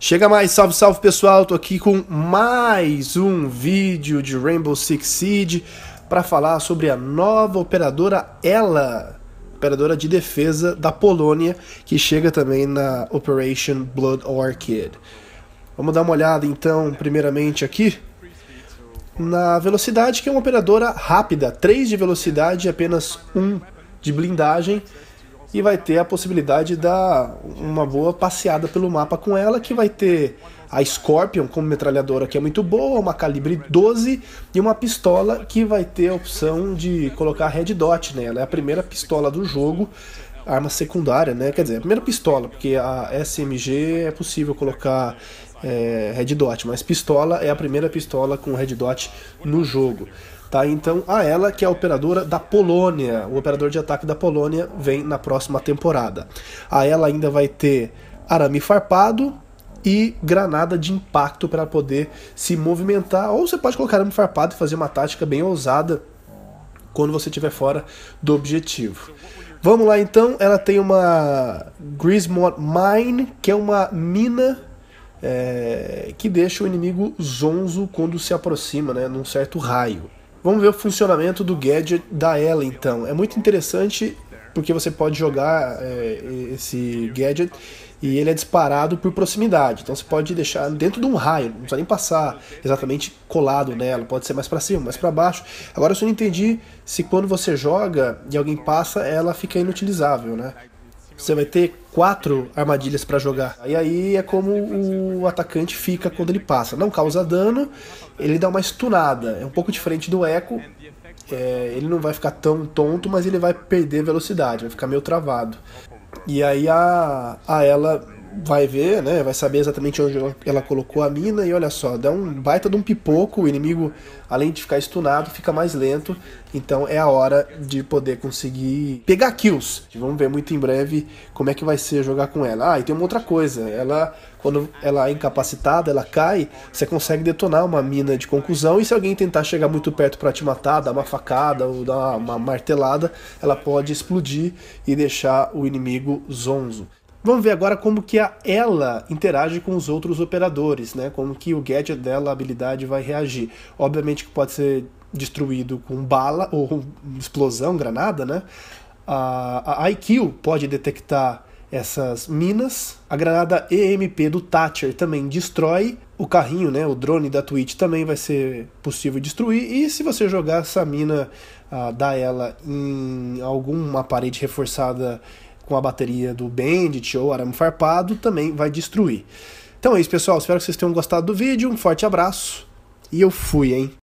Chega mais, salve, salve pessoal, tô aqui com mais um vídeo de Rainbow Six Siege para falar sobre a nova operadora Ela, operadora de defesa da Polônia, que chega também na Operation Blood Orchid. Vamos dar uma olhada então, primeiramente aqui, na velocidade, que é uma operadora rápida, 3 de velocidade e apenas 1 de blindagem, e vai ter a possibilidade de dar uma boa passeada pelo mapa com ela, que vai ter a Scorpion como metralhadora, que é muito boa, uma calibre 12 e uma pistola que vai ter a opção de colocar Red Dot nela. É a primeira pistola do jogo, arma secundária, né? Quer dizer, a primeira pistola, porque a SMG é possível colocar é, Red Dot, mas pistola é a primeira pistola com Red Dot no jogo. Tá, então a ela, que é a operadora da Polônia, o operador de ataque da Polônia, vem na próxima temporada. A ela ainda vai ter arame farpado e granada de impacto para poder se movimentar, ou você pode colocar arame farpado e fazer uma tática bem ousada quando você estiver fora do objetivo. Vamos lá então, ela tem uma Grismore Mine, que é uma mina é, que deixa o inimigo zonzo quando se aproxima, né, num certo raio. Vamos ver o funcionamento do gadget da ela, então. É muito interessante porque você pode jogar é, esse gadget e ele é disparado por proximidade. Então você pode deixar dentro de um raio, não precisa nem passar exatamente colado nela, pode ser mais para cima, mais para baixo. Agora eu só não entendi se quando você joga e alguém passa, ela fica inutilizável, né? Você vai ter quatro armadilhas para jogar. E aí é como o atacante fica quando ele passa. Não causa dano, ele dá uma estunada. É um pouco diferente do eco. É, ele não vai ficar tão tonto, mas ele vai perder velocidade, vai ficar meio travado. E aí a, a ela vai ver, né? Vai saber exatamente onde ela colocou a mina e olha só, dá um baita de um pipoco, o inimigo, além de ficar estunado, fica mais lento. Então é a hora de poder conseguir pegar kills. Vamos ver muito em breve como é que vai ser jogar com ela. Ah, e tem uma outra coisa, ela quando ela é incapacitada, ela cai, você consegue detonar uma mina de conclusão e se alguém tentar chegar muito perto para te matar, dar uma facada ou dar uma martelada, ela pode explodir e deixar o inimigo zonzo. Vamos ver agora como que a, ela interage com os outros operadores, né? Como que o gadget dela, a habilidade, vai reagir. Obviamente que pode ser destruído com bala ou com explosão, granada, né? A, IQ pode detectar essas minas. A granada EMP do Thatcher também destrói. O carrinho, né, o drone da Twitch também vai ser possível destruir. E se você jogar essa mina, ah, ela em alguma parede reforçada com a bateria do Bandit ou arame farpado também vai destruir. Então é isso, pessoal. Espero que vocês tenham gostado do vídeo. Um forte abraço e eu fui, hein?